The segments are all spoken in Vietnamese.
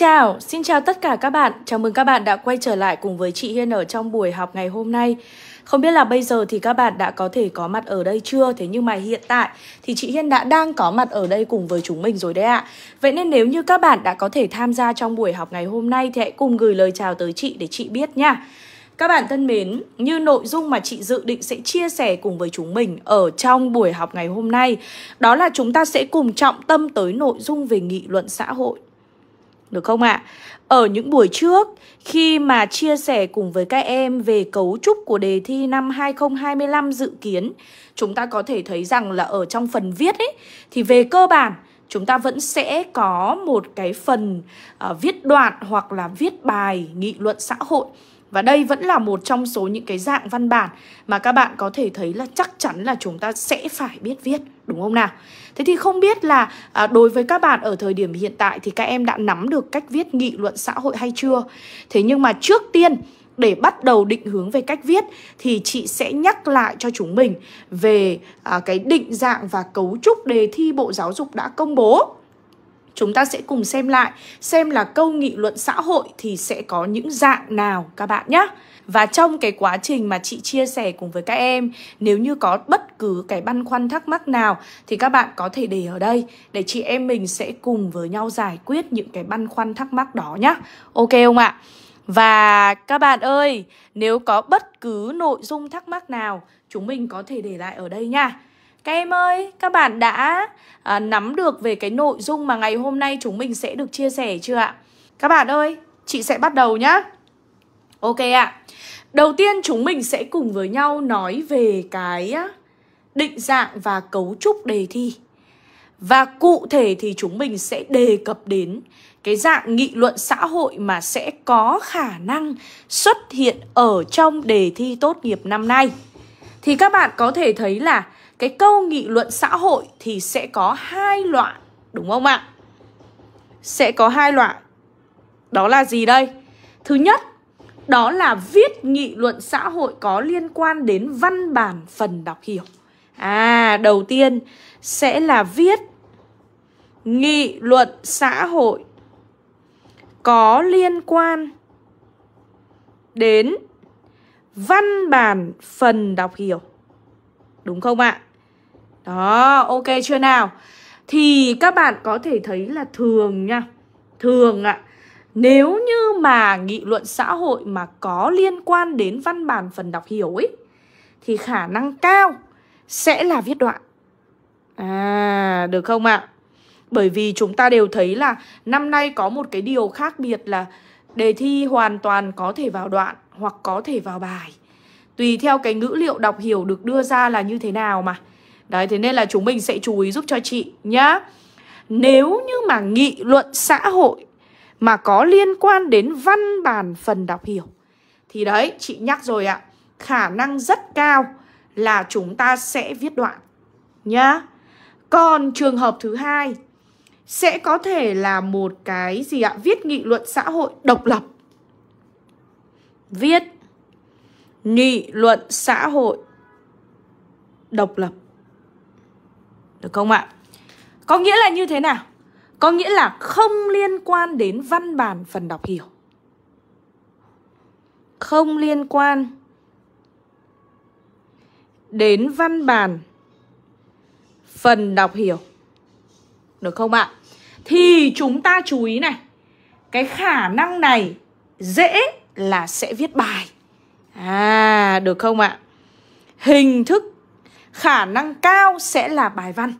chào, xin chào tất cả các bạn. Chào mừng các bạn đã quay trở lại cùng với chị Hiên ở trong buổi học ngày hôm nay. Không biết là bây giờ thì các bạn đã có thể có mặt ở đây chưa Thế nhưng mà hiện tại thì chị Hiên đã đang có mặt ở đây cùng với chúng mình rồi đấy ạ Vậy nên nếu như các bạn đã có thể tham gia trong buổi học ngày hôm nay Thì hãy cùng gửi lời chào tới chị để chị biết nha các bạn thân mến, như nội dung mà chị dự định sẽ chia sẻ cùng với chúng mình ở trong buổi học ngày hôm nay Đó là chúng ta sẽ cùng trọng tâm tới nội dung về nghị luận xã hội được không ạ? À? Ở những buổi trước khi mà chia sẻ cùng với các em về cấu trúc của đề thi năm 2025 dự kiến, chúng ta có thể thấy rằng là ở trong phần viết ấy thì về cơ bản chúng ta vẫn sẽ có một cái phần uh, viết đoạn hoặc là viết bài nghị luận xã hội và đây vẫn là một trong số những cái dạng văn bản mà các bạn có thể thấy là chắc chắn là chúng ta sẽ phải biết viết, đúng không nào? Thế thì không biết là à, đối với các bạn ở thời điểm hiện tại thì các em đã nắm được cách viết nghị luận xã hội hay chưa? Thế nhưng mà trước tiên để bắt đầu định hướng về cách viết thì chị sẽ nhắc lại cho chúng mình về à, cái định dạng và cấu trúc đề thi Bộ Giáo dục đã công bố Chúng ta sẽ cùng xem lại xem là câu nghị luận xã hội thì sẽ có những dạng nào các bạn nhé. Và trong cái quá trình mà chị chia sẻ cùng với các em, nếu như có bất cứ cái băn khoăn thắc mắc nào thì các bạn có thể để ở đây để chị em mình sẽ cùng với nhau giải quyết những cái băn khoăn thắc mắc đó nhé. Ok không ạ? Và các bạn ơi, nếu có bất cứ nội dung thắc mắc nào, chúng mình có thể để lại ở đây nha. Các em ơi, các bạn đã à, nắm được về cái nội dung mà ngày hôm nay chúng mình sẽ được chia sẻ chưa ạ? Các bạn ơi, chị sẽ bắt đầu nhá. Ok ạ. À. Đầu tiên chúng mình sẽ cùng với nhau nói về cái định dạng và cấu trúc đề thi. Và cụ thể thì chúng mình sẽ đề cập đến cái dạng nghị luận xã hội mà sẽ có khả năng xuất hiện ở trong đề thi tốt nghiệp năm nay. Thì các bạn có thể thấy là cái câu nghị luận xã hội thì sẽ có hai loại đúng không ạ? Sẽ có hai loại. Đó là gì đây? Thứ nhất, đó là viết nghị luận xã hội có liên quan đến văn bản phần đọc hiểu. À, đầu tiên sẽ là viết nghị luận xã hội có liên quan đến văn bản phần đọc hiểu. Đúng không ạ? Đó, ok chưa nào? Thì các bạn có thể thấy là thường nha Thường ạ à, Nếu như mà nghị luận xã hội mà có liên quan đến văn bản phần đọc hiểu ấy Thì khả năng cao sẽ là viết đoạn À, được không ạ? À? Bởi vì chúng ta đều thấy là năm nay có một cái điều khác biệt là Đề thi hoàn toàn có thể vào đoạn hoặc có thể vào bài Tùy theo cái ngữ liệu đọc hiểu được đưa ra là như thế nào mà Đấy, thế nên là chúng mình sẽ chú ý giúp cho chị nhá. Nếu như mà nghị luận xã hội mà có liên quan đến văn bản phần đọc hiểu thì đấy, chị nhắc rồi ạ. Khả năng rất cao là chúng ta sẽ viết đoạn nhá. Còn trường hợp thứ hai sẽ có thể là một cái gì ạ? Viết nghị luận xã hội độc lập. Viết nghị luận xã hội độc lập. Được không ạ? Có nghĩa là như thế nào? Có nghĩa là không liên quan đến văn bản phần đọc hiểu Không liên quan đến văn bản phần đọc hiểu Được không ạ? Thì chúng ta chú ý này Cái khả năng này dễ là sẽ viết bài À, được không ạ? Hình thức khả năng cao sẽ là bài văn.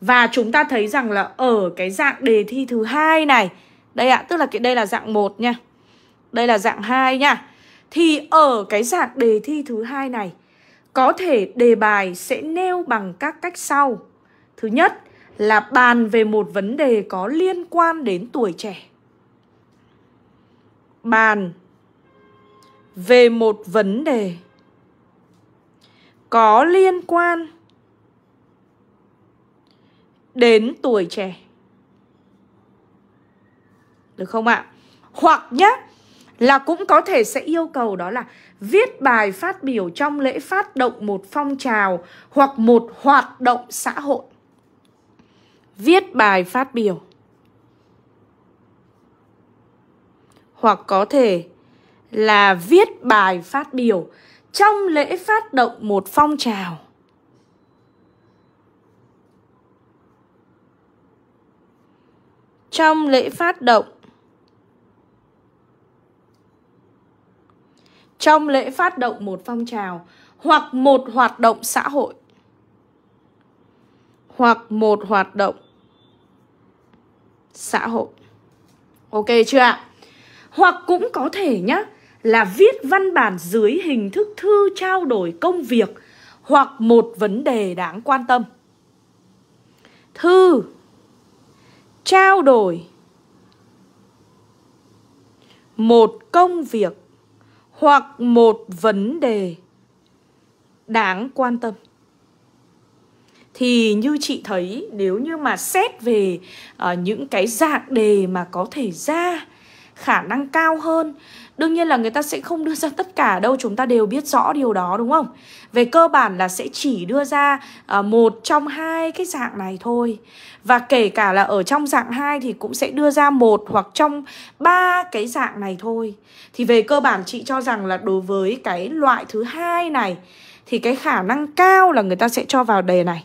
Và chúng ta thấy rằng là ở cái dạng đề thi thứ hai này, đây ạ, à, tức là cái đây là dạng một nha. Đây là dạng hai nha. Thì ở cái dạng đề thi thứ hai này, có thể đề bài sẽ nêu bằng các cách sau. Thứ nhất là bàn về một vấn đề có liên quan đến tuổi trẻ. Bàn về một vấn đề có liên quan đến tuổi trẻ được không ạ hoặc nhé là cũng có thể sẽ yêu cầu đó là viết bài phát biểu trong lễ phát động một phong trào hoặc một hoạt động xã hội viết bài phát biểu hoặc có thể là viết bài phát biểu trong lễ phát động một phong trào trong lễ phát động trong lễ phát động một phong trào hoặc một hoạt động xã hội hoặc một hoạt động xã hội ok chưa ạ hoặc cũng có thể nhé là viết văn bản dưới hình thức thư trao đổi công việc hoặc một vấn đề đáng quan tâm. Thư trao đổi một công việc hoặc một vấn đề đáng quan tâm thì như chị thấy nếu như mà xét về uh, những cái dạng đề mà có thể ra khả năng cao hơn đương nhiên là người ta sẽ không đưa ra tất cả đâu chúng ta đều biết rõ điều đó đúng không về cơ bản là sẽ chỉ đưa ra ờ, một trong hai cái dạng này thôi và kể cả là ở trong dạng hai thì cũng sẽ đưa ra một hoặc trong ba cái dạng này thôi thì về cơ bản chị cho rằng là đối với cái loại thứ hai này thì cái khả năng cao là người ta sẽ cho vào đề này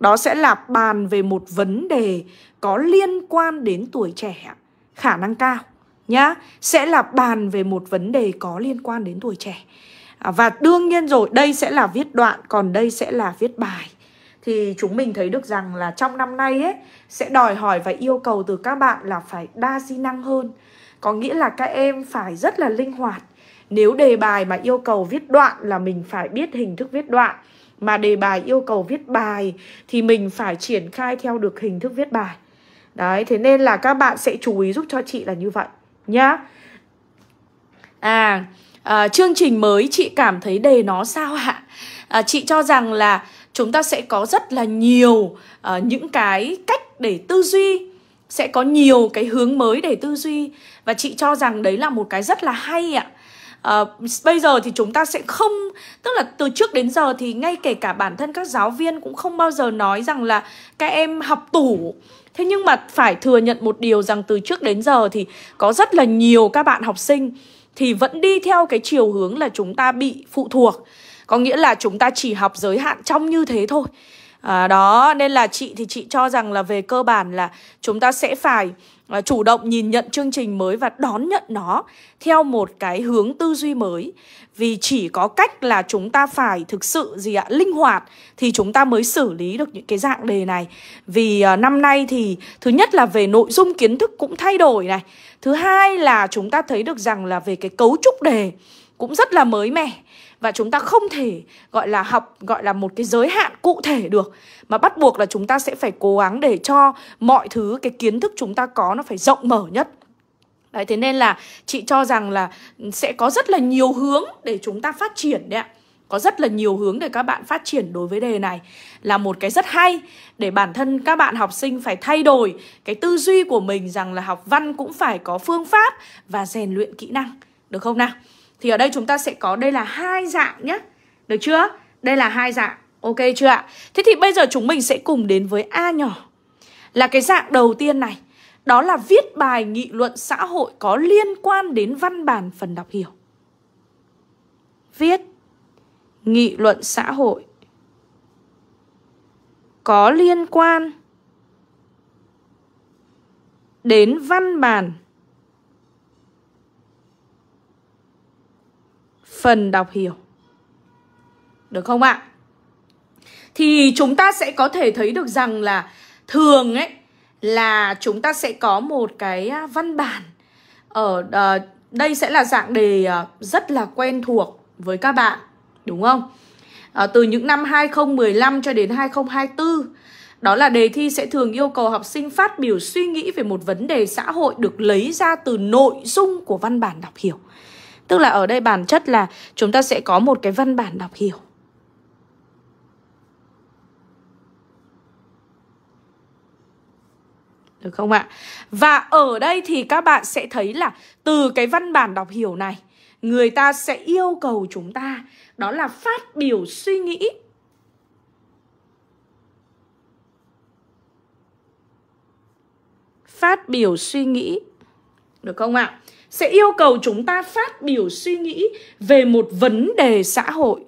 đó sẽ là bàn về một vấn đề có liên quan đến tuổi trẻ khả năng cao nhá sẽ là bàn về một vấn đề có liên quan đến tuổi trẻ à, và đương nhiên rồi đây sẽ là viết đoạn còn đây sẽ là viết bài thì chúng mình thấy được rằng là trong năm nay ấy sẽ đòi hỏi và yêu cầu từ các bạn là phải đa di năng hơn có nghĩa là các em phải rất là linh hoạt nếu đề bài mà yêu cầu viết đoạn là mình phải biết hình thức viết đoạn mà đề bài yêu cầu viết bài thì mình phải triển khai theo được hình thức viết bài đấy thế nên là các bạn sẽ chú ý giúp cho chị là như vậy nhá à, à chương trình mới chị cảm thấy đề nó sao ạ à, chị cho rằng là chúng ta sẽ có rất là nhiều à, những cái cách để tư duy sẽ có nhiều cái hướng mới để tư duy và chị cho rằng đấy là một cái rất là hay ạ à, bây giờ thì chúng ta sẽ không tức là từ trước đến giờ thì ngay kể cả bản thân các giáo viên cũng không bao giờ nói rằng là các em học tủ Thế nhưng mà phải thừa nhận một điều rằng từ trước đến giờ thì có rất là nhiều các bạn học sinh thì vẫn đi theo cái chiều hướng là chúng ta bị phụ thuộc. Có nghĩa là chúng ta chỉ học giới hạn trong như thế thôi à, đó nên là chị thì chị cho rằng là về cơ bản là chúng ta sẽ phải à, chủ động nhìn nhận chương trình mới và đón nhận nó theo một cái hướng tư duy mới vì chỉ có cách là chúng ta phải thực sự gì ạ linh hoạt thì chúng ta mới xử lý được những cái dạng đề này vì à, năm nay thì thứ nhất là về nội dung kiến thức cũng thay đổi này thứ hai là chúng ta thấy được rằng là về cái cấu trúc đề cũng rất là mới mẻ và chúng ta không thể gọi là học gọi là một cái giới hạn cụ thể được mà bắt buộc là chúng ta sẽ phải cố gắng để cho mọi thứ cái kiến thức chúng ta có nó phải rộng mở nhất Đấy, thế nên là chị cho rằng là sẽ có rất là nhiều hướng để chúng ta phát triển đấy ạ có rất là nhiều hướng để các bạn phát triển đối với đề này là một cái rất hay để bản thân các bạn học sinh phải thay đổi cái tư duy của mình rằng là học văn cũng phải có phương pháp và rèn luyện kỹ năng được không nào thì ở đây chúng ta sẽ có đây là hai dạng nhé Được chưa? Đây là hai dạng Ok chưa ạ? Thế thì bây giờ chúng mình sẽ cùng đến với A nhỏ Là cái dạng đầu tiên này Đó là viết bài nghị luận xã hội có liên quan đến văn bản phần đọc hiểu Viết nghị luận xã hội có liên quan đến văn bản phần đọc hiểu. Được không ạ? Thì chúng ta sẽ có thể thấy được rằng là thường ấy là chúng ta sẽ có một cái à, văn bản ở ờ, uh, ờ, đây sẽ là dạng đề à, rất là quen thuộc với các bạn, đúng không? Uh, từ những năm 2015 cho đến 2024 đó là đề thi sẽ thường yêu cầu học sinh phát biểu suy nghĩ về một vấn đề xã hội được lấy ra từ nội dung của văn bản đọc hiểu. Tức là ở đây bản chất là chúng ta sẽ có một cái văn bản đọc hiểu. Được không ạ? Và ở đây thì các bạn sẽ thấy là từ cái văn bản đọc hiểu này, người ta sẽ yêu cầu chúng ta đó là phát biểu suy nghĩ phát biểu suy nghĩ được không ạ? sẽ yêu cầu chúng ta phát biểu suy nghĩ về một vấn đề xã hội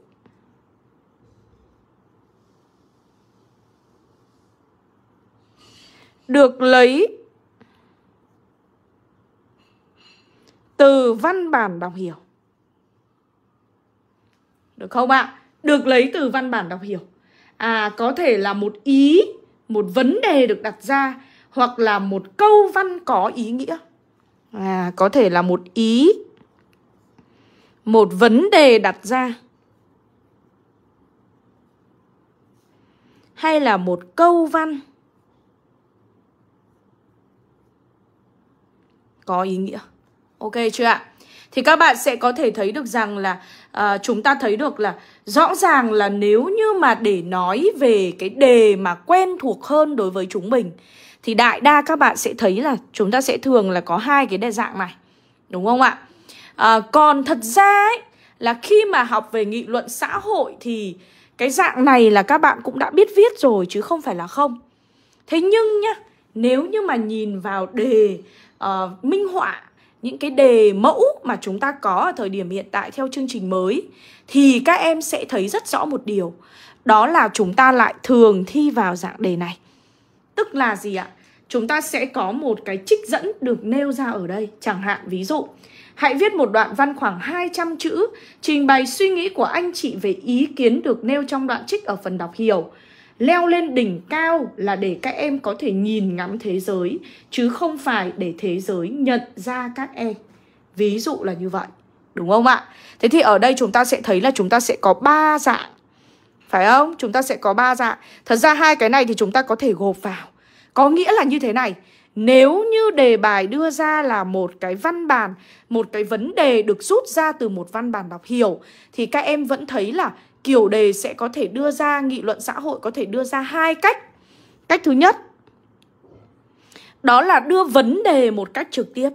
được lấy từ văn bản đọc hiểu được không ạ được lấy từ văn bản đọc hiểu à có thể là một ý một vấn đề được đặt ra hoặc là một câu văn có ý nghĩa à, có thể là một ý một vấn đề đặt ra hay là một câu văn có ý nghĩa ok chưa ạ thì các bạn sẽ có thể thấy được rằng là à, chúng ta thấy được là rõ ràng là nếu như mà để nói về cái đề mà quen thuộc hơn đối với chúng mình thì đại đa các bạn sẽ thấy là chúng ta sẽ thường là có hai cái đề dạng này đúng không ạ à, còn thật ra ấy, là khi mà học về nghị luận xã hội thì cái dạng này là các bạn cũng đã biết viết rồi chứ không phải là không thế nhưng nhá nếu như mà nhìn vào đề uh, minh họa những cái đề mẫu mà chúng ta có ở thời điểm hiện tại theo chương trình mới thì các em sẽ thấy rất rõ một điều đó là chúng ta lại thường thi vào dạng đề này tức là gì ạ chúng ta sẽ có một cái trích dẫn được nêu ra ở đây. Chẳng hạn ví dụ, hãy viết một đoạn văn khoảng 200 chữ trình bày suy nghĩ của anh chị về ý kiến được nêu trong đoạn trích ở phần đọc hiểu. Leo lên đỉnh cao là để các em có thể nhìn ngắm thế giới chứ không phải để thế giới nhận ra các em. Ví dụ là như vậy. Đúng không ạ? Thế thì ở đây chúng ta sẽ thấy là chúng ta sẽ có ba dạng. Phải không? Chúng ta sẽ có ba dạng. Thật ra hai cái này thì chúng ta có thể gộp vào có nghĩa là như thế này, nếu như đề bài đưa ra là một cái văn bản, một cái vấn đề được rút ra từ một văn bản đọc hiểu thì các em vẫn thấy là kiểu đề sẽ có thể đưa ra nghị luận xã hội có thể đưa ra hai cách. Cách thứ nhất đó là đưa vấn đề một cách trực tiếp.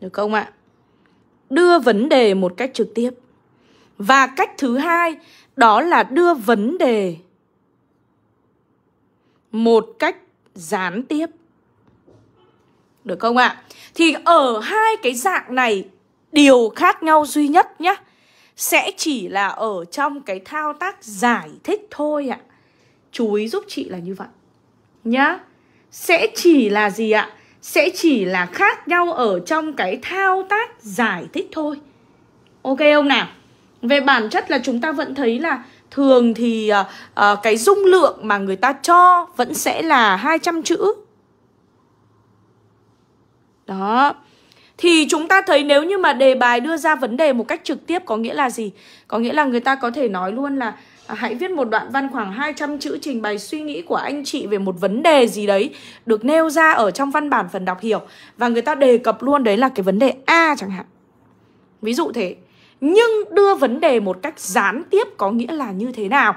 Được không ạ? Đưa vấn đề một cách trực tiếp. Và cách thứ hai đó là đưa vấn đề một cách gián tiếp. Được không ạ? Thì ở hai cái dạng này điều khác nhau duy nhất nhé sẽ chỉ là ở trong cái thao tác giải thích thôi ạ. Chú ý giúp chị là như vậy. Nhá. Sẽ chỉ là gì ạ? Sẽ chỉ là khác nhau ở trong cái thao tác giải thích thôi. Ok không nào? về bản chất là chúng ta vẫn thấy là thường thì uh, uh, cái dung lượng mà người ta cho vẫn sẽ là 200 chữ. Đó. Thì chúng ta thấy nếu như mà đề bài đưa ra vấn đề một cách trực tiếp có nghĩa là gì? Có nghĩa là người ta có thể nói luôn là à, hãy viết một đoạn văn khoảng 200 chữ trình bày suy nghĩ của anh chị về một vấn đề gì đấy được nêu ra ở trong văn bản phần đọc hiểu và người ta đề cập luôn đấy là cái vấn đề A chẳng hạn. Ví dụ thế nhưng đưa vấn đề một cách gián tiếp có nghĩa là như thế nào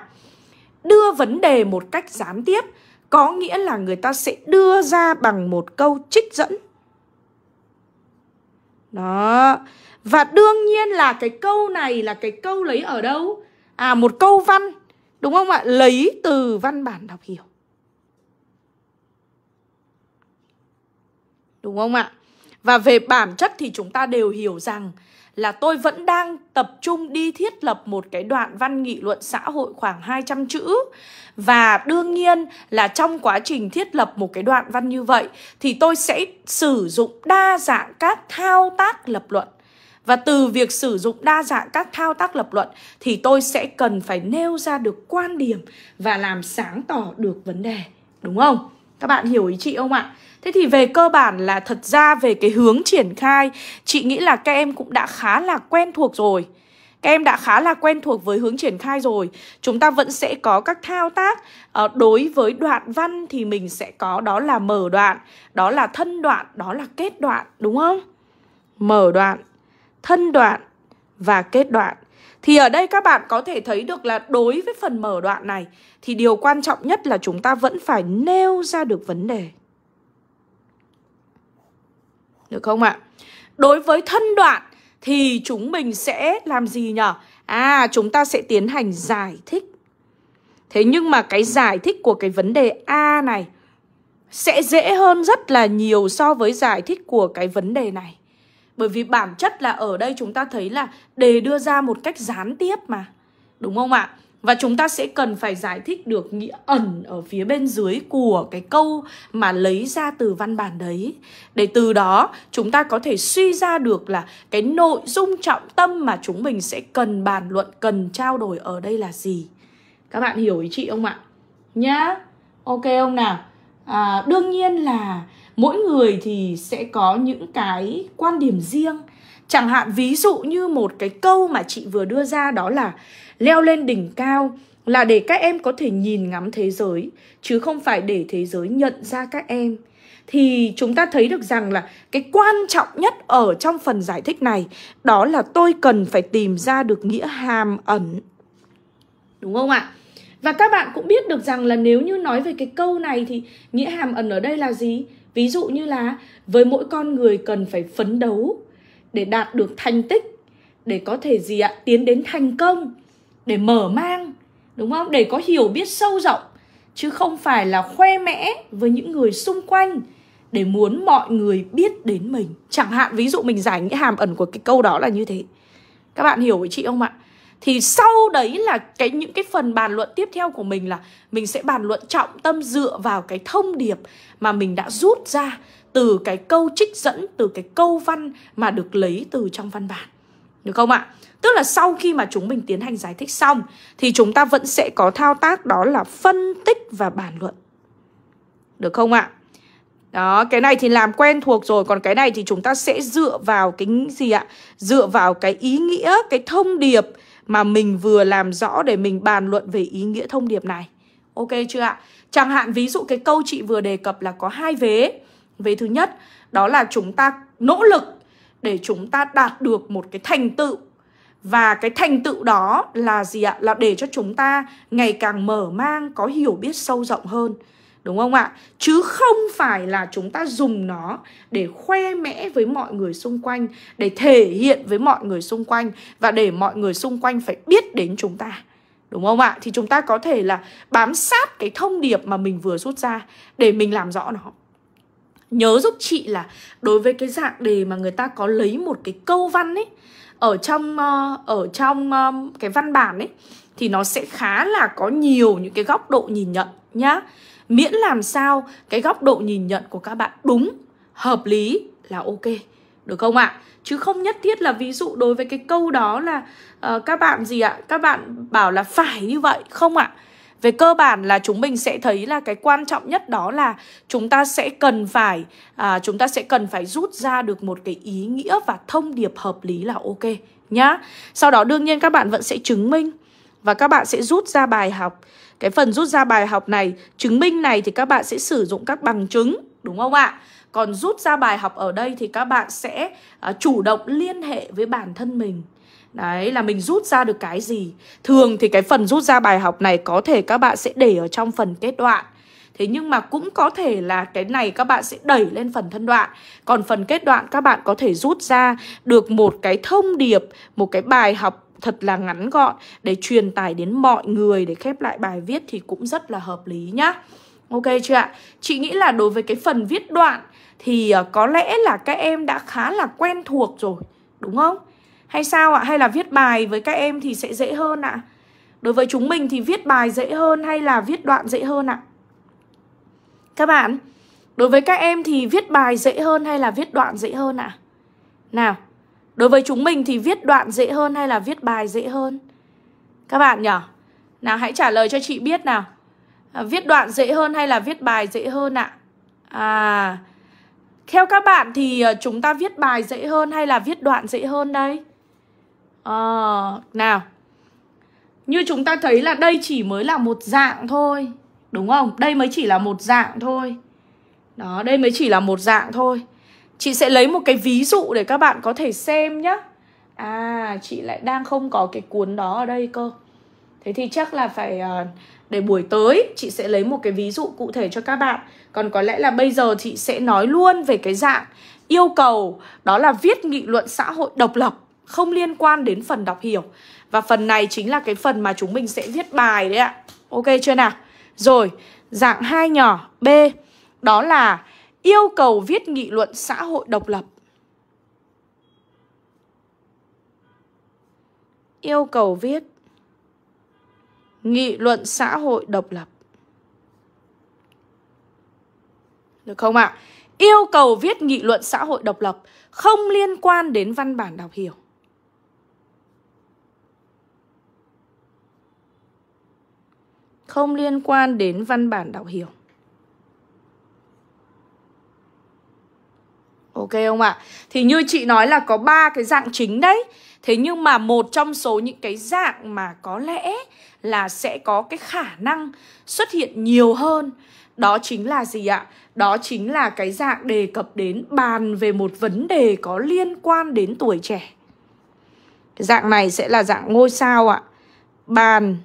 đưa vấn đề một cách gián tiếp có nghĩa là người ta sẽ đưa ra bằng một câu trích dẫn đó và đương nhiên là cái câu này là cái câu lấy ở đâu à một câu văn đúng không ạ lấy từ văn bản đọc hiểu đúng không ạ và về bản chất thì chúng ta đều hiểu rằng là tôi vẫn đang tập trung đi thiết lập một cái đoạn văn nghị luận xã hội khoảng 200 chữ và đương nhiên là trong quá trình thiết lập một cái đoạn văn như vậy thì tôi sẽ sử dụng đa dạng các thao tác lập luận và từ việc sử dụng đa dạng các thao tác lập luận thì tôi sẽ cần phải nêu ra được quan điểm và làm sáng tỏ được vấn đề đúng không các bạn hiểu ý chị không ạ? Thế thì về cơ bản là thật ra về cái hướng triển khai Chị nghĩ là các em cũng đã khá là quen thuộc rồi các em đã khá là quen thuộc với hướng triển khai rồi Chúng ta vẫn sẽ có các thao tác à, Đối với đoạn văn thì mình sẽ có đó là mở đoạn Đó là thân đoạn, đó là kết đoạn, đúng không? Mở đoạn, thân đoạn và kết đoạn thì ở đây các bạn có thể thấy được là đối với phần mở đoạn này thì điều quan trọng nhất là chúng ta vẫn phải nêu ra được vấn đề. Được không ạ? Đối với thân đoạn thì chúng mình sẽ làm gì nhở? À, chúng ta sẽ tiến hành giải thích. Thế nhưng mà cái giải thích của cái vấn đề A này sẽ dễ hơn rất là nhiều so với giải thích của cái vấn đề này. Bởi vì bản chất là ở đây chúng ta thấy là đề đưa ra một cách gián tiếp mà. Đúng không ạ? Và chúng ta sẽ cần phải giải thích được nghĩa ẩn ở phía bên dưới của cái câu mà lấy ra từ văn bản đấy. Để từ đó chúng ta có thể suy ra được là cái nội dung trọng tâm mà chúng mình sẽ cần bàn luận, cần trao đổi ở đây là gì. Các bạn hiểu ý chị không ạ? Nhá. Ok không nào? À, đương nhiên là mỗi người thì sẽ có những cái quan điểm riêng chẳng hạn ví dụ như một cái câu mà chị vừa đưa ra đó là leo lên đỉnh cao là để các em có thể nhìn ngắm thế giới chứ không phải để thế giới nhận ra các em thì chúng ta thấy được rằng là cái quan trọng nhất ở trong phần giải thích này đó là tôi cần phải tìm ra được nghĩa hàm ẩn đúng không ạ và các bạn cũng biết được rằng là nếu như nói về cái câu này thì nghĩa hàm ẩn ở đây là gì ví dụ như là với mỗi con người cần phải phấn đấu để đạt được thành tích để có thể gì ạ tiến đến thành công để mở mang đúng không để có hiểu biết sâu rộng chứ không phải là khoe mẽ với những người xung quanh để muốn mọi người biết đến mình chẳng hạn ví dụ mình giải nghĩa hàm ẩn của cái câu đó là như thế các bạn hiểu với chị không ạ thì sau đấy là cái những cái phần bàn luận tiếp theo của mình là mình sẽ bàn luận trọng tâm dựa vào cái thông điệp mà mình đã rút ra từ cái câu trích dẫn từ cái câu văn mà được lấy từ trong văn bản được không ạ? Tức là sau khi mà chúng mình tiến hành giải thích xong thì chúng ta vẫn sẽ có thao tác đó là phân tích và bàn luận. Được không ạ? Đó, cái này thì làm quen thuộc rồi Còn cái này thì chúng ta sẽ dựa vào cái gì ạ? Dựa vào cái ý nghĩa, cái thông điệp mà mình vừa làm rõ để mình bàn luận về ý nghĩa thông điệp này. Ok chưa ạ? Chẳng hạn ví dụ cái câu chị vừa đề cập là có hai vế. Vế thứ nhất đó là chúng ta nỗ lực để chúng ta đạt được một cái thành tựu và cái thành tựu đó là gì ạ? Là để cho chúng ta ngày càng mở mang, có hiểu biết sâu rộng hơn đúng không ạ chứ không phải là chúng ta dùng nó để khoe mẽ với mọi người xung quanh để thể hiện với mọi người xung quanh và để mọi người xung quanh phải biết đến chúng ta đúng không ạ thì chúng ta có thể là bám sát cái thông điệp mà mình vừa rút ra để mình làm rõ nó nhớ giúp chị là đối với cái dạng đề mà người ta có lấy một cái câu văn ấy ở trong ờ, ở trong ờ, cái văn bản ấy thì nó sẽ khá là có nhiều những cái góc độ nhìn nhận nhá miễn làm sao cái góc độ nhìn nhận của các bạn đúng hợp lý là ok được không ạ chứ không nhất thiết là ví dụ đối với cái câu đó là uh, các bạn gì ạ các bạn bảo là phải như vậy không ạ về cơ bản là chúng mình sẽ thấy là cái quan trọng nhất đó là chúng ta sẽ cần phải à, chúng ta sẽ cần phải rút ra được một cái ý nghĩa và thông điệp hợp lý là ok nhá sau đó đương nhiên các bạn vẫn sẽ chứng minh và các bạn sẽ rút ra bài học. Cái phần rút ra bài học này, chứng minh này thì các bạn sẽ sử dụng các bằng chứng, đúng không ạ? Còn rút ra bài học ở đây thì các bạn sẽ uh, chủ động liên hệ với bản thân mình. Đấy là mình rút ra được cái gì Thường thì cái phần rút ra bài học này Có thể các bạn sẽ để ở trong phần kết đoạn Thế nhưng mà cũng có thể là cái này các bạn sẽ đẩy lên phần thân đoạn Còn phần kết đoạn các bạn có thể rút ra được một cái thông điệp Một cái bài học thật là ngắn gọn để truyền tải đến mọi người để khép lại bài viết thì cũng rất là hợp lý nhá. Ok chưa ạ? Chị nghĩ là đối với cái phần viết đoạn thì ờ, có lẽ là các em đã khá là quen thuộc rồi, đúng không? Hay sao ạ? Hay là viết bài với các em thì sẽ dễ hơn ạ? Đối với chúng mình thì viết bài dễ hơn hay là viết đoạn dễ hơn ạ? Các bạn, đối với các em thì viết bài dễ hơn hay là viết đoạn dễ hơn ạ? Nào, Đối với chúng mình thì viết đoạn dễ hơn hay là viết bài dễ hơn? Các bạn nhỉ? Nào hãy trả lời cho chị biết nào. À, viết đoạn dễ hơn hay là viết bài dễ hơn ạ? À? theo các bạn thì à, chúng ta viết bài dễ hơn hay là viết đoạn dễ hơn đây? à, nào. Như chúng ta thấy là đây chỉ mới là một dạng thôi, đúng không? Đây mới chỉ là một dạng thôi. Đó, đây mới chỉ là một dạng thôi. Chị sẽ lấy một cái ví dụ để các bạn có thể xem nhá À chị lại đang không có cái cuốn đó ở đây cơ Thế thì chắc là phải ờ, để buổi tới chị sẽ lấy một cái ví dụ cụ thể cho các bạn Còn có lẽ là bây giờ chị sẽ nói luôn về cái dạng yêu cầu Đó là viết nghị luận xã hội độc lập Không liên quan đến phần đọc hiểu Và phần này chính là cái phần mà chúng mình sẽ viết bài đấy ạ Ok chưa nào? Rồi, dạng hai nhỏ B Đó là yêu cầu viết nghị luận xã hội độc lập. Yêu cầu viết nghị luận xã hội độc lập. Được không ạ? À? Yêu cầu viết nghị luận xã hội độc lập không liên quan đến văn bản đọc hiểu. Không liên quan đến văn bản đọc hiểu. Ok không ạ? À? Thì như chị nói là có ba cái dạng chính đấy. Thế nhưng mà một trong số những cái dạng mà có lẽ là sẽ có cái khả năng xuất hiện nhiều hơn đó chính là gì ạ? Đó chính là cái dạng đề cập đến bàn về một vấn đề có liên quan đến tuổi trẻ. Cái dạng này sẽ là dạng ngôi sao ạ. Bàn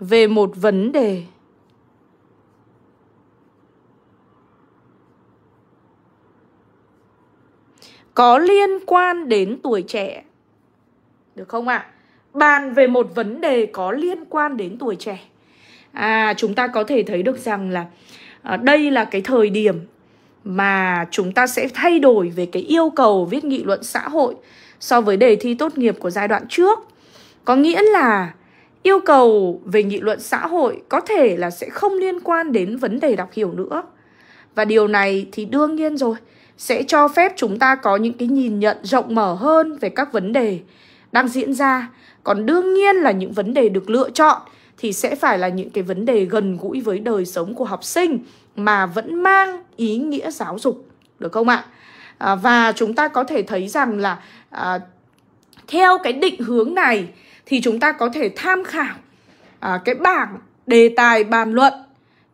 về một vấn đề có liên quan đến tuổi trẻ. Được không ạ? À? Bàn về một vấn đề có liên quan đến tuổi trẻ. À chúng ta có thể thấy được rằng là à, đây là cái thời điểm mà chúng ta sẽ thay đổi về cái yêu cầu viết nghị luận xã hội so với đề thi tốt nghiệp của giai đoạn trước. Có nghĩa là yêu cầu về nghị luận xã hội có thể là sẽ không liên quan đến vấn đề đọc hiểu nữa. Và điều này thì đương nhiên rồi, sẽ cho phép chúng ta có những cái nhìn nhận rộng mở hơn về các vấn đề đang diễn ra còn đương nhiên là những vấn đề được lựa chọn thì sẽ phải là những cái vấn đề gần gũi với đời sống của học sinh mà vẫn mang ý nghĩa giáo dục được không ạ à, và chúng ta có thể thấy rằng là à, theo cái định hướng này thì chúng ta có thể tham khảo à, cái bảng đề tài bàn luận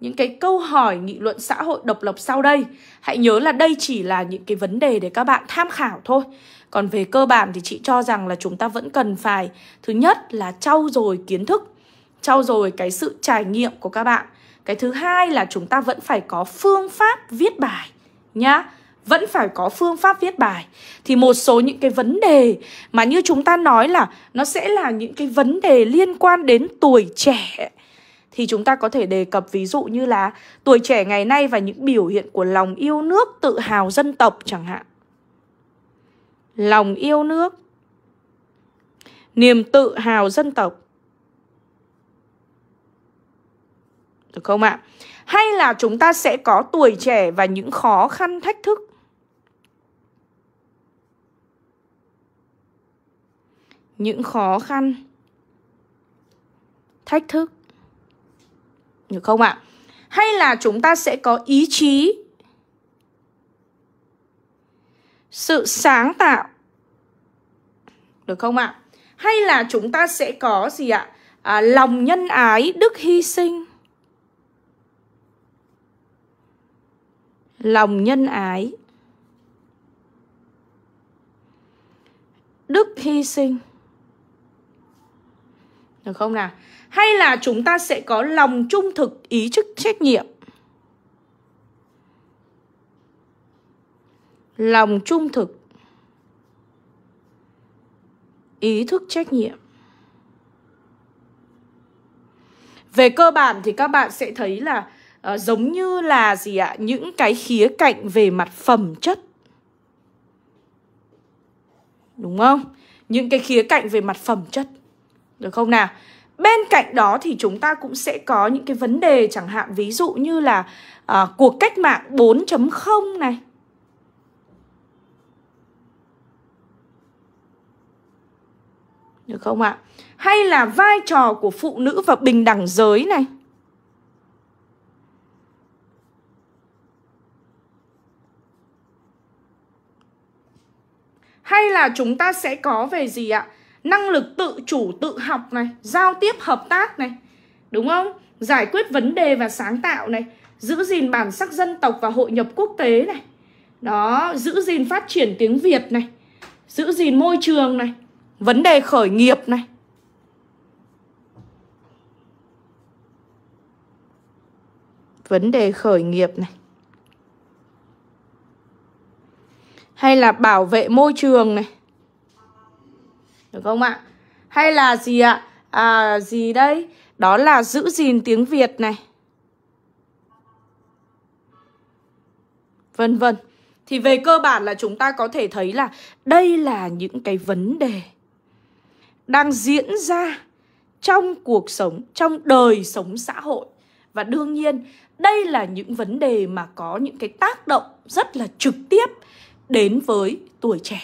những cái câu hỏi nghị luận xã hội độc lập sau đây hãy nhớ là đây chỉ là những cái vấn đề để các bạn tham khảo thôi còn về cơ bản thì chị cho rằng là chúng ta vẫn cần phải thứ nhất là trau dồi kiến thức trau dồi cái sự trải nghiệm của các bạn cái thứ hai là chúng ta vẫn phải có phương pháp viết bài nhá vẫn phải có phương pháp viết bài thì một số những cái vấn đề mà như chúng ta nói là nó sẽ là những cái vấn đề liên quan đến tuổi trẻ thì chúng ta có thể đề cập ví dụ như là tuổi trẻ ngày nay và những biểu hiện của lòng yêu nước, tự hào dân tộc chẳng hạn. Lòng yêu nước, niềm tự hào dân tộc. Được không ạ? Hay là chúng ta sẽ có tuổi trẻ và những khó khăn thách thức. Những khó khăn thách thức được không ạ? Hay là chúng ta sẽ có ý chí Sự sáng tạo Được không ạ? Hay là chúng ta sẽ có gì ạ? À, lòng nhân ái, đức hy sinh Lòng nhân ái Đức hy sinh Được không nào? hay là chúng ta sẽ có lòng trung thực ý chức trách nhiệm lòng trung thực ý thức trách nhiệm về cơ bản thì các bạn sẽ thấy là uh, giống như là gì ạ những cái khía cạnh về mặt phẩm chất đúng không những cái khía cạnh về mặt phẩm chất được không nào Bên cạnh đó thì chúng ta cũng sẽ có những cái vấn đề chẳng hạn ví dụ như là à, cuộc cách mạng 4.0 này. Được không ạ? Hay là vai trò của phụ nữ và bình đẳng giới này. Hay là chúng ta sẽ có về gì ạ? năng lực tự chủ tự học này giao tiếp hợp tác này đúng không giải quyết vấn đề và sáng tạo này giữ gìn bản sắc dân tộc và hội nhập quốc tế này đó giữ gìn phát triển tiếng việt này giữ gìn môi trường này vấn đề khởi nghiệp này vấn đề khởi nghiệp này hay là bảo vệ môi trường này được không ạ? Hay là gì ạ? À, gì đây? Đó là giữ gìn tiếng Việt này. Vân vân. Thì về cơ bản là chúng ta có thể thấy là đây là những cái vấn đề đang diễn ra trong cuộc sống, trong đời sống xã hội. Và đương nhiên, đây là những vấn đề mà có những cái tác động rất là trực tiếp đến với tuổi trẻ.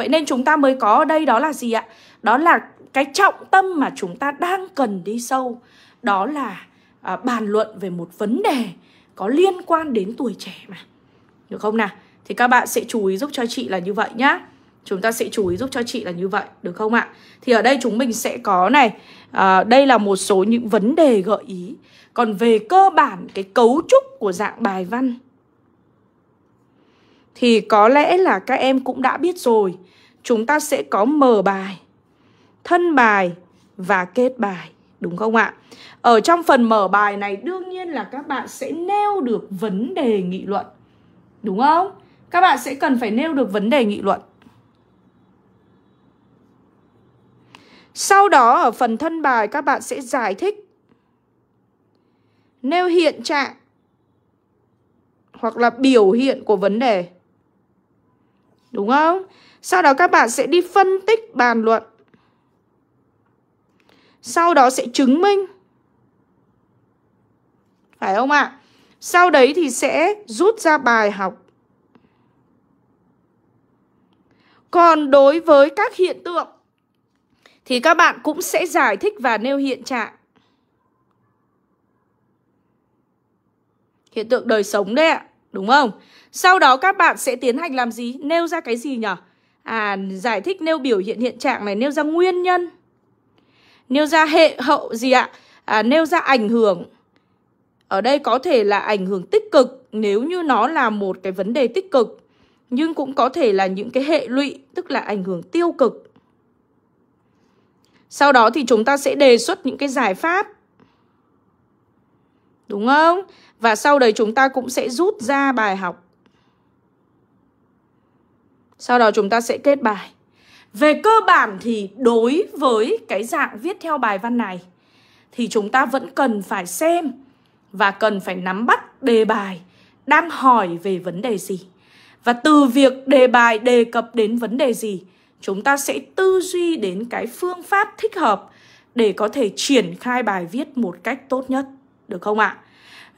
Vậy nên chúng ta mới có ở đây đó là gì ạ? Đó là cái trọng tâm mà chúng ta đang cần đi sâu Đó là à, bàn luận về một vấn đề có liên quan đến tuổi trẻ mà Được không nào? Thì các bạn sẽ chú ý giúp cho chị là như vậy nhá Chúng ta sẽ chú ý giúp cho chị là như vậy Được không ạ? Thì ở đây chúng mình sẽ có này à, Đây là một số những vấn đề gợi ý Còn về cơ bản cái cấu trúc của dạng bài văn thì có lẽ là các em cũng đã biết rồi. Chúng ta sẽ có mở bài, thân bài và kết bài, đúng không ạ? Ở trong phần mở bài này đương nhiên là các bạn sẽ nêu được vấn đề nghị luận. Đúng không? Các bạn sẽ cần phải nêu được vấn đề nghị luận. Sau đó ở phần thân bài các bạn sẽ giải thích nêu hiện trạng hoặc là biểu hiện của vấn đề. Đúng không? Sau đó các bạn sẽ đi phân tích bàn luận Sau đó sẽ chứng minh Phải không ạ? Sau đấy thì sẽ rút ra bài học Còn đối với các hiện tượng Thì các bạn cũng sẽ giải thích và nêu hiện trạng Hiện tượng đời sống đấy ạ Đúng không? Sau đó các bạn sẽ tiến hành làm gì? Nêu ra cái gì nhỉ? À, giải thích nêu biểu hiện hiện trạng này, nêu ra nguyên nhân. Nêu ra hệ hậu gì ạ? À, nêu ra ảnh hưởng. Ở đây có thể là ảnh hưởng tích cực nếu như nó là một cái vấn đề tích cực. Nhưng cũng có thể là những cái hệ lụy, tức là ảnh hưởng tiêu cực. Sau đó thì chúng ta sẽ đề xuất những cái giải pháp Đúng không? Và sau đấy chúng ta cũng sẽ rút ra bài học Sau đó chúng ta sẽ kết bài Về cơ bản thì đối với cái dạng viết theo bài văn này Thì chúng ta vẫn cần phải xem Và cần phải nắm bắt đề bài Đang hỏi về vấn đề gì Và từ việc đề bài đề cập đến vấn đề gì Chúng ta sẽ tư duy đến cái phương pháp thích hợp Để có thể triển khai bài viết một cách tốt nhất Được không ạ? À?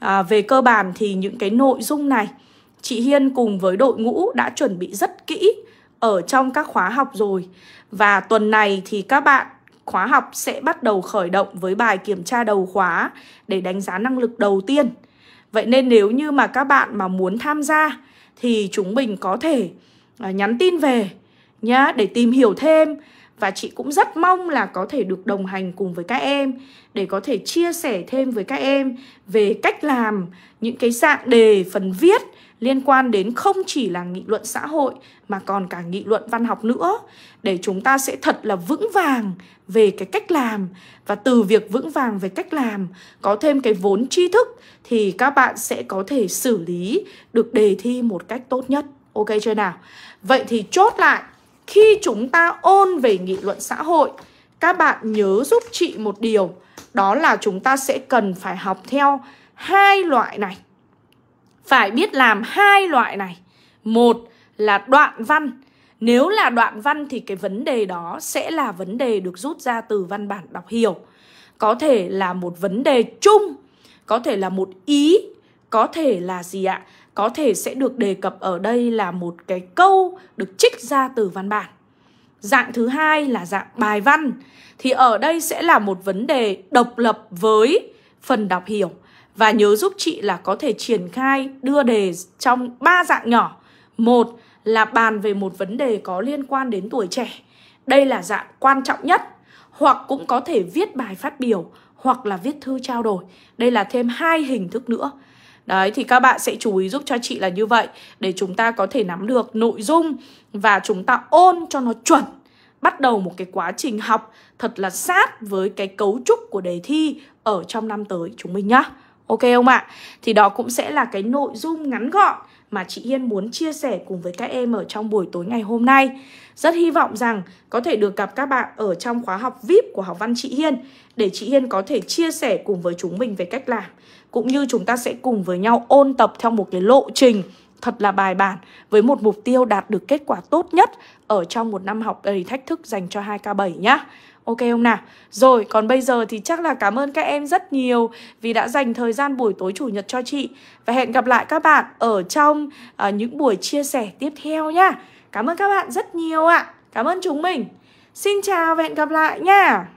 à, về cơ bản thì những cái nội dung này chị Hiên cùng với đội ngũ đã chuẩn bị rất kỹ ở trong các khóa học rồi và tuần này thì các bạn khóa học sẽ bắt đầu khởi động với bài kiểm tra đầu khóa để đánh giá năng lực đầu tiên. Vậy nên nếu như mà các bạn mà muốn tham gia thì chúng mình có thể à, nhắn tin về nhá để tìm hiểu thêm và chị cũng rất mong là có thể được đồng hành cùng với các em để có thể chia sẻ thêm với các em về cách làm những cái dạng đề phần viết liên quan đến không chỉ là nghị luận xã hội mà còn cả nghị luận văn học nữa để chúng ta sẽ thật là vững vàng về cái cách làm và từ việc vững vàng về cách làm có thêm cái vốn tri thức thì các bạn sẽ có thể xử lý được đề thi một cách tốt nhất ok chưa nào vậy thì chốt lại khi chúng ta ôn về nghị luận xã hội các bạn nhớ giúp chị một điều đó là chúng ta sẽ cần phải học theo hai loại này phải biết làm hai loại này một là đoạn văn nếu là đoạn văn thì cái vấn đề đó sẽ là vấn đề được rút ra từ văn bản đọc hiểu có thể là một vấn đề chung có thể là một ý có thể là gì ạ có thể sẽ được đề cập ở đây là một cái câu được trích ra từ văn bản. Dạng thứ hai là dạng bài văn thì ở đây sẽ là một vấn đề độc lập với phần đọc hiểu và nhớ giúp chị là có thể triển khai đưa đề trong ba dạng nhỏ. Một là bàn về một vấn đề có liên quan đến tuổi trẻ. Đây là dạng quan trọng nhất hoặc cũng có thể viết bài phát biểu hoặc là viết thư trao đổi. Đây là thêm hai hình thức nữa. Đấy thì các bạn sẽ chú ý giúp cho chị là như vậy để chúng ta có thể nắm được nội dung và chúng ta ôn cho nó chuẩn bắt đầu một cái quá trình học thật là sát với cái cấu trúc của đề thi ở trong năm tới chúng mình nhá. Ok không ạ? Thì đó cũng sẽ là cái nội dung ngắn gọn mà chị Hiên muốn chia sẻ cùng với các em ở trong buổi tối ngày hôm nay. Rất hy vọng rằng có thể được gặp các bạn ở trong khóa học VIP của học văn chị Hiên để chị Hiên có thể chia sẻ cùng với chúng mình về cách làm cũng như chúng ta sẽ cùng với nhau ôn tập theo một cái lộ trình thật là bài bản với một mục tiêu đạt được kết quả tốt nhất ở trong một năm học đầy thách thức dành cho 2K7 nhá. Ok không nào? Rồi, còn bây giờ thì chắc là cảm ơn các em rất nhiều vì đã dành thời gian buổi tối chủ nhật cho chị. Và hẹn gặp lại các bạn ở trong uh, những buổi chia sẻ tiếp theo nhá. Cảm ơn các bạn rất nhiều ạ. À. Cảm ơn chúng mình. Xin chào và hẹn gặp lại nha.